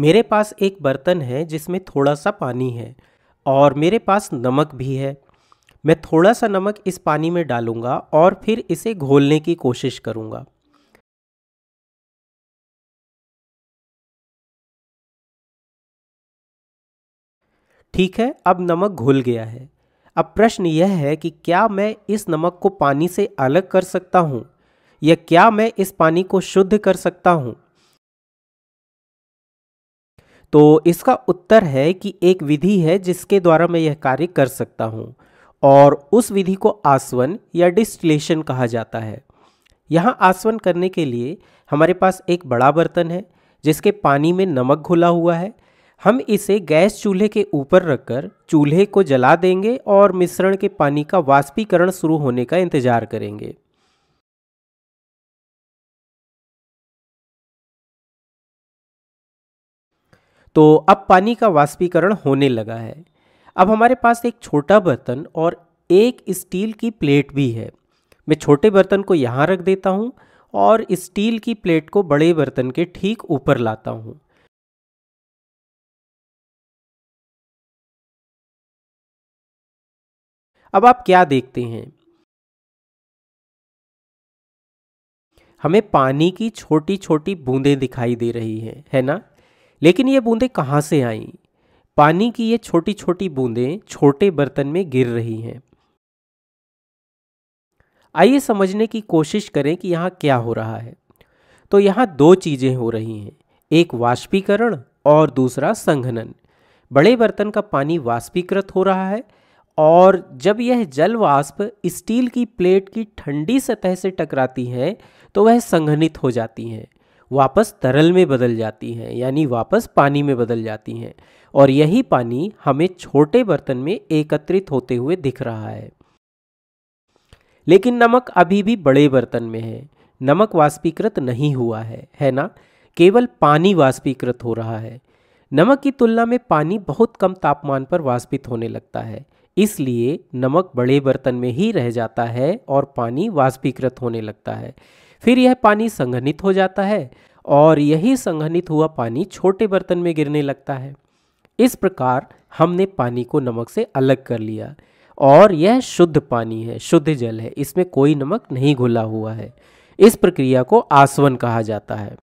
मेरे पास एक बर्तन है जिसमें थोड़ा सा पानी है और मेरे पास नमक भी है मैं थोड़ा सा नमक इस पानी में डालूंगा और फिर इसे घोलने की कोशिश करूँगा ठीक है अब नमक घुल गया है अब प्रश्न यह है कि क्या मैं इस नमक को पानी से अलग कर सकता हूँ या क्या मैं इस पानी को शुद्ध कर सकता हूँ तो इसका उत्तर है कि एक विधि है जिसके द्वारा मैं यह कार्य कर सकता हूँ और उस विधि को आसवन या डिस्टिलेशन कहा जाता है यहाँ आसवन करने के लिए हमारे पास एक बड़ा बर्तन है जिसके पानी में नमक घुला हुआ है हम इसे गैस चूल्हे के ऊपर रखकर चूल्हे को जला देंगे और मिश्रण के पानी का वाष्पीकरण शुरू होने का इंतज़ार करेंगे तो अब पानी का वाष्पीकरण होने लगा है अब हमारे पास एक छोटा बर्तन और एक स्टील की प्लेट भी है मैं छोटे बर्तन को यहाँ रख देता हूँ और स्टील की प्लेट को बड़े बर्तन के ठीक ऊपर लाता हूँ अब आप क्या देखते हैं हमें पानी की छोटी छोटी बूंदें दिखाई दे रही हैं है ना लेकिन ये बूंदें कहाँ से आईं पानी की ये छोटी छोटी बूंदें छोटे बर्तन में गिर रही हैं आइए समझने की कोशिश करें कि यहाँ क्या हो रहा है तो यहाँ दो चीज़ें हो रही हैं एक वाष्पीकरण और दूसरा संघनन बड़े बर्तन का पानी वाष्पीकृत हो रहा है और जब यह जल वाष्प स्टील की प्लेट की ठंडी सतह से टकराती है तो वह संघनित हो जाती हैं वापस तरल में बदल जाती हैं यानी वापस पानी में बदल जाती हैं और यही पानी हमें छोटे बर्तन में एकत्रित होते हुए दिख रहा है लेकिन नमक अभी भी बड़े बर्तन में है नमक वाष्पीकृत नहीं हुआ है है ना केवल पानी वाष्पीकृत हो रहा है नमक की तुलना में पानी बहुत कम तापमान पर वाष्पित होने लगता है इसलिए नमक बड़े बर्तन में ही रह जाता है और पानी वाष्पीकृत होने लगता है फिर यह पानी संघनित हो जाता है और यही संघनित हुआ पानी छोटे बर्तन में गिरने लगता है इस प्रकार हमने पानी को नमक से अलग कर लिया और यह शुद्ध पानी है शुद्ध जल है इसमें कोई नमक नहीं घुला हुआ है इस प्रक्रिया को आसवन कहा जाता है